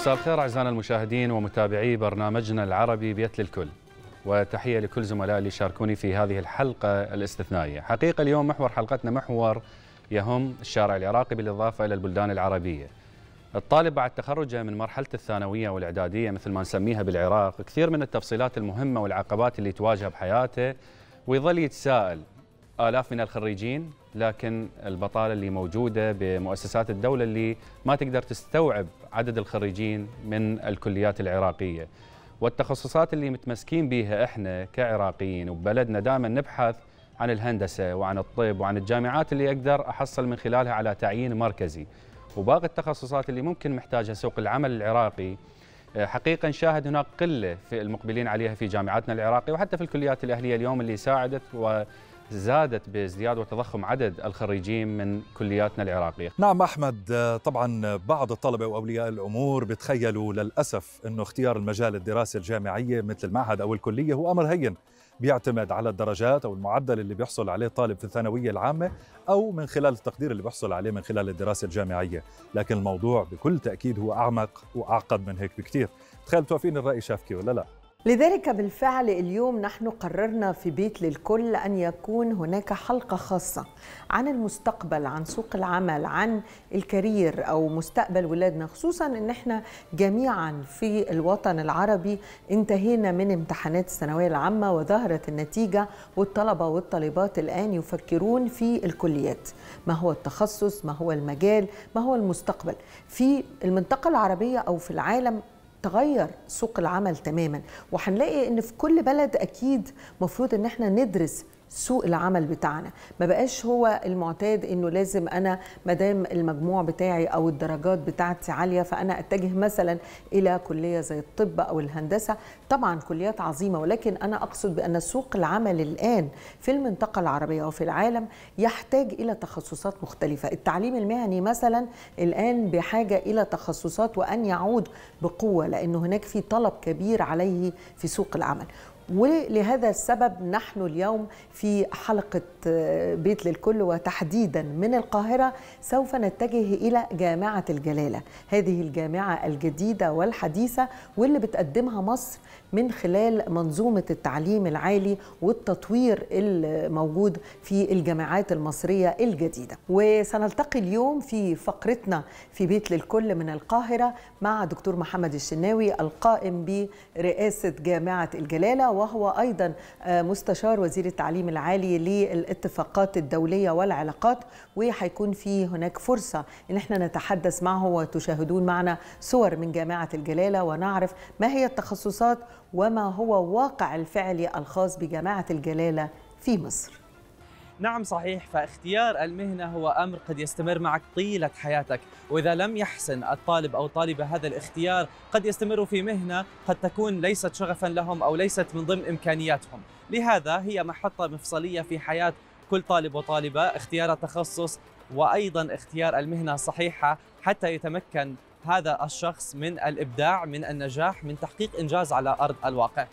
مساء الخير أعزائنا المشاهدين ومتابعي برنامجنا العربي بيت للكل وتحية لكل زملائي اللي شاركوني في هذه الحلقة الاستثنائية حقيقة اليوم محور حلقتنا محور يهم الشارع العراقي بالإضافة إلى البلدان العربية الطالب بعد تخرجه من مرحلة الثانوية والإعدادية مثل ما نسميها بالعراق كثير من التفصيلات المهمة والعقبات اللي تواجهه بحياته ويظل يتساءل آلاف من الخريجين لكن البطالة اللي موجودة بمؤسسات الدولة اللي ما تقدر تستوعب عدد الخريجين من الكليات العراقية والتخصصات اللي متمسكين بها احنا كعراقيين وبلدنا دائما نبحث عن الهندسة وعن الطب وعن الجامعات اللي أقدر أحصل من خلالها على تعيين مركزي وباقي التخصصات اللي ممكن محتاجها سوق العمل العراقي آه، حقيقة نشاهد هناك قلة في المقبلين عليها في جامعاتنا العراقية وحتى في الكليات الأهلية اليوم اللي ساعدت و زادت بازدياد وتضخم عدد الخريجين من كلياتنا العراقية نعم أحمد طبعا بعض الطلبة وأولياء الأمور بتخيلوا للأسف أنه اختيار المجال الدراسي الجامعية مثل المعهد أو الكلية هو أمر هين بيعتمد على الدرجات أو المعدل اللي بيحصل عليه طالب في الثانوية العامة أو من خلال التقدير اللي بيحصل عليه من خلال الدراسة الجامعية لكن الموضوع بكل تأكيد هو أعمق وأعقد من هيك بكثير تخيل توافقين الرأي شافكي ولا لا؟ لذلك بالفعل اليوم نحن قررنا في بيت للكل ان يكون هناك حلقه خاصه عن المستقبل عن سوق العمل عن الكارير او مستقبل ولادنا خصوصا ان احنا جميعا في الوطن العربي انتهينا من امتحانات الثانويه العامه وظهرت النتيجه والطلبه والطالبات الان يفكرون في الكليات ما هو التخصص ما هو المجال ما هو المستقبل في المنطقه العربيه او في العالم تغير سوق العمل تماما وهنلاقي ان في كل بلد اكيد مفروض ان احنا ندرس سوق العمل بتاعنا ما بقاش هو المعتاد انه لازم انا ما دام المجموع بتاعي او الدرجات بتاعتي عاليه فانا اتجه مثلا الى كليه زي الطب او الهندسه طبعا كليات عظيمه ولكن انا اقصد بان سوق العمل الان في المنطقه العربيه وفي العالم يحتاج الى تخصصات مختلفه التعليم المهني مثلا الان بحاجه الى تخصصات وان يعود بقوه لانه هناك في طلب كبير عليه في سوق العمل ولهذا السبب نحن اليوم في حلقة آه، بيت للكل وتحديدا من القاهرة سوف نتجه إلى جامعة الجلالة هذه الجامعة الجديدة والحديثة واللي بتقدمها مصر من خلال منظومة التعليم العالي والتطوير الموجود في الجامعات المصرية الجديدة وسنلتقي اليوم في فقرتنا في بيت للكل من القاهرة مع دكتور محمد الشناوي القائم برئاسة جامعة الجلالة وهو أيضا آه، مستشار وزير التعليم العالي للاتفاقات الدولية والعلاقات وهيكون في هناك فرصة إن احنا نتحدث معه وتشاهدون معنا صور من جامعة الجلالة ونعرف ما هي التخصصات وما هو واقع الفعلي الخاص بجماعة الجلالة في مصر نعم صحيح فاختيار المهنة هو أمر قد يستمر معك طيلة حياتك وإذا لم يحسن الطالب أو طالبة هذا الاختيار قد يستمروا في مهنة قد تكون ليست شغفا لهم أو ليست من ضمن إمكانياتهم لهذا هي محطة مفصلية في حياة كل طالب وطالبة اختيار التخصص وأيضا اختيار المهنة الصحيحة حتى يتمكن هذا الشخص من الابداع من النجاح من تحقيق انجاز على ارض الواقع